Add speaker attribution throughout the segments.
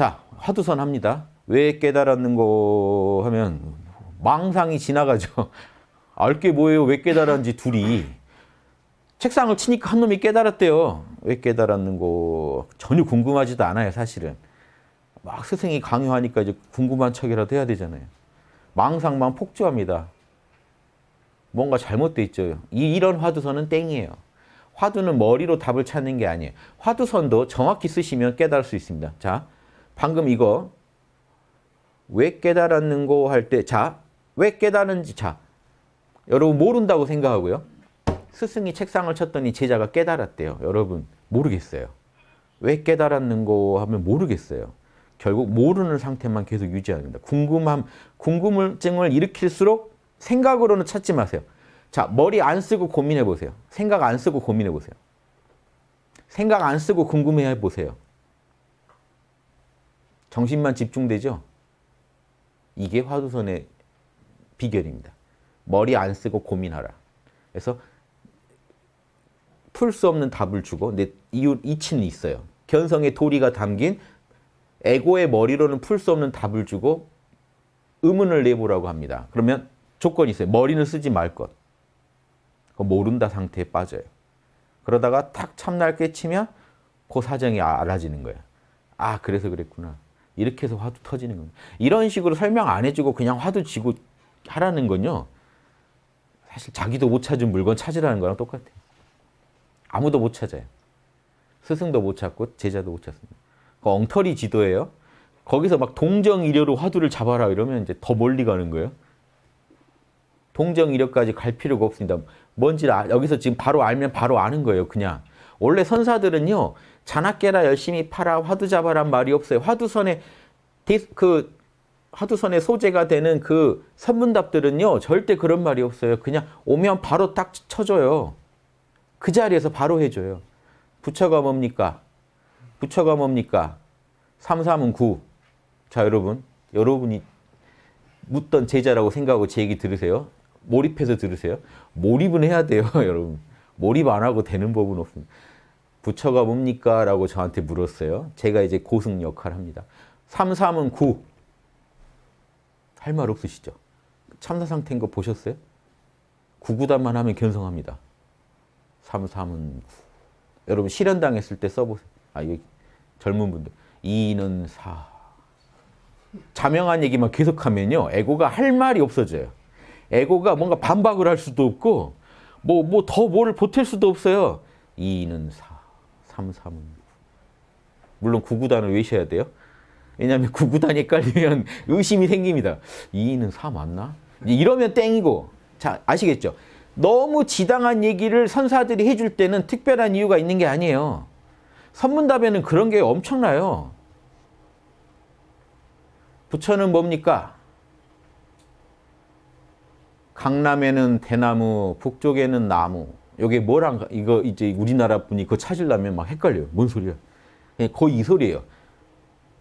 Speaker 1: 자, 화두선 합니다. 왜 깨달았는고 하면 망상이 지나가죠. 알게 뭐예요? 왜 깨달았는지 둘이. 책상을 치니까 한 놈이 깨달았대요. 왜 깨달았는고 전혀 궁금하지도 않아요, 사실은. 막 스승이 강요하니까 이제 궁금한 척이라도 해야 되잖아요. 망상만 폭주합니다. 뭔가 잘못돼 있죠. 이, 이런 화두선은 땡이에요. 화두는 머리로 답을 찾는 게 아니에요. 화두선도 정확히 쓰시면 깨달을 수 있습니다. 자, 방금 이거 왜 깨달았는고 할 때 자, 왜깨달았는지 자. 여러분 모른다고 생각하고요. 스승이 책상을 쳤더니 제자가 깨달았대요. 여러분 모르겠어요. 왜 깨달았는고 하면 모르겠어요. 결국 모르는 상태만 계속 유지합니다. 궁금함, 궁금증을 일으킬수록 생각으로는 찾지 마세요. 자, 머리 안 쓰고 고민해 보세요. 생각 안 쓰고 고민해 보세요. 생각 안 쓰고 궁금해 보세요. 정신만 집중되죠. 이게 화두선의 비결입니다. 머리 안 쓰고 고민하라. 그래서 풀 수 없는 답을 주고 내 이유 이치는 있어요. 견성의 도리가 담긴 에고의 머리로는 풀 수 없는 답을 주고 의문을 내보라고 합니다. 그러면 조건이 있어요. 머리는 쓰지 말 것. 모른다 상태에 빠져요. 그러다가 탁 참날 깨치면 그 사정이 아, 알아지는 거야. 아 그래서 그랬구나. 이렇게 해서 화두 터지는 겁니다. 이런 식으로 설명 안 해주고 그냥 화두 지고 하라는 건요. 사실 자기도 못 찾은 물건 찾으라는 거랑 똑같아요. 아무도 못 찾아요. 스승도 못 찾고 제자도 못 찾습니다. 그 엉터리 지도예요. 거기서 막 동정이려로 화두를 잡아라 이러면 이제 더 멀리 가는 거예요. 동정이려까지 갈 필요가 없습니다. 뭔지 아, 여기서 지금 바로 알면 바로 아는 거예요. 그냥. 원래 선사들은요. 자나깨나 열심히 팔아 화두 잡아란 말이 없어요. 화두선에 그 화두선의 소재가 되는 그 선문답들은요. 절대 그런 말이 없어요. 그냥 오면 바로 딱 쳐줘요. 그 자리에서 바로 해줘요. 부처가 뭡니까? 부처가 뭡니까? 삼삼은 구. 자 여러분. 여러분이 묻던 제자라고 생각하고 제 얘기 들으세요. 몰입해서 들으세요. 몰입은 해야 돼요. 여러분. 몰입 안 하고 되는 법은 없습니다. 부처가 뭡니까? 라고 저한테 물었어요. 제가 이제 고승 역할을 합니다. 3, 3은 9. 할 말 없으시죠? 참사 상태인 거 보셨어요? 9구단만 하면 견성합니다. 3, 3은 9. 여러분 실현당했을 때 써보세요. 아, 이거 젊은 분들. 2는 4. 자명한 얘기만 계속하면요. 에고가 할 말이 없어져요. 에고가 뭔가 반박을 할 수도 없고 뭐, 뭐, 더 뭐를 보탤 수도 없어요. 2는 4, 3, 3은 9. 물론 9구단을 외셔야 돼요. 왜냐하면 9구단이 깔리면 의심이 생깁니다. 2는 4 맞나? 이러면 땡이고. 자, 아시겠죠? 너무 지당한 얘기를 선사들이 해줄 때는 특별한 이유가 있는 게 아니에요. 선문답에는 그런 게 엄청나요. 부처는 뭡니까? 강남에는 대나무, 북쪽에는 나무. 여기 뭐랑 이거 이제 우리나라 분이 그거 찾으려면 막 헷갈려요. 뭔 소리야? 예, 거의 이 소리예요.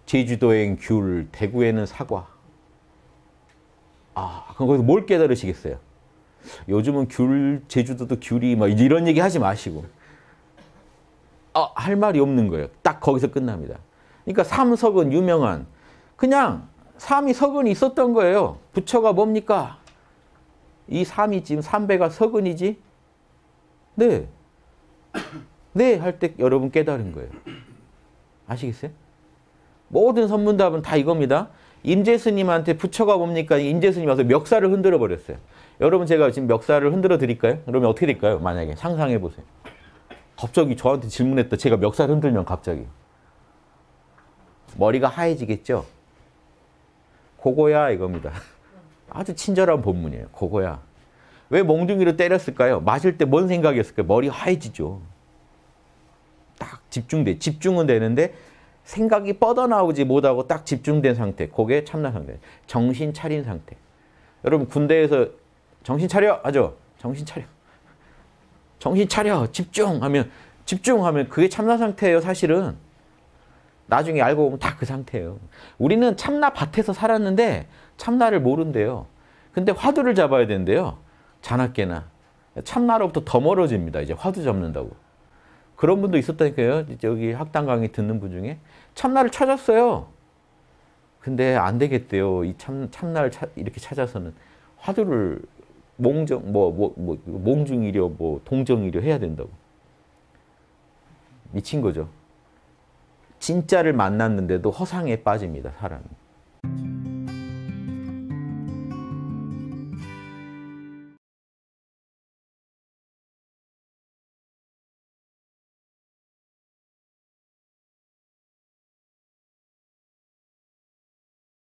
Speaker 1: 제주도엔 귤, 대구에는 사과. 아, 그럼 거기서 뭘 깨달으시겠어요? 요즘은 귤, 제주도도 귤이 막 이런 얘기 하지 마시고. 아, 할 말이 없는 거예요. 딱 거기서 끝납니다. 그러니까 삼석은 유명한 그냥 삼이 석은 있었던 거예요. 부처가 뭡니까? 이 3이 지금 3배가 서근이지? 네. 네할 때 여러분 깨달은 거예요. 아시겠어요? 모든 선문답은 다 이겁니다. 임재스님한테 부처가 뭡니까? 임재스님 와서 멱살을 흔들어 버렸어요. 여러분 제가 지금 멱살을 흔들어 드릴까요? 그러면 어떻게 될까요? 만약에 상상해 보세요. 갑자기 저한테 질문했다. 제가 멱살 흔들면 갑자기. 머리가 하얘지겠죠? 그거야 이겁니다. 아주 친절한 본문이에요. 그거야. 왜 몽둥이로 때렸을까요? 맞을 때 뭔 생각이었을까요? 머리 하얘지죠. 딱 집중돼. 집중은 되는데 생각이 뻗어나오지 못하고 딱 집중된 상태. 그게 참나 상태. 정신 차린 상태. 여러분 군대에서 정신 차려 하죠? 정신 차려. 정신 차려. 집중하면 집중하면 그게 참나 상태예요, 사실은. 나중에 알고 보면 다 그 상태예요. 우리는 참나 밭에서 살았는데 참나를 모른대요. 근데 화두를 잡아야 된대요. 자나깨나. 참나로부터 더 멀어집니다. 이제 화두 잡는다고. 그런 분도 있었다니까요. 여기 학당 강의 듣는 분 중에. 참나를 찾았어요. 근데 안 되겠대요. 이 참, 참나를 차, 이렇게 찾아서는 화두를 몽정, 뭐, 뭐, 뭐, 몽중이려, 뭐, 동정이려 해야 된다고. 미친 거죠. 진짜를 만났는데도 허상에 빠집니다, 사람이.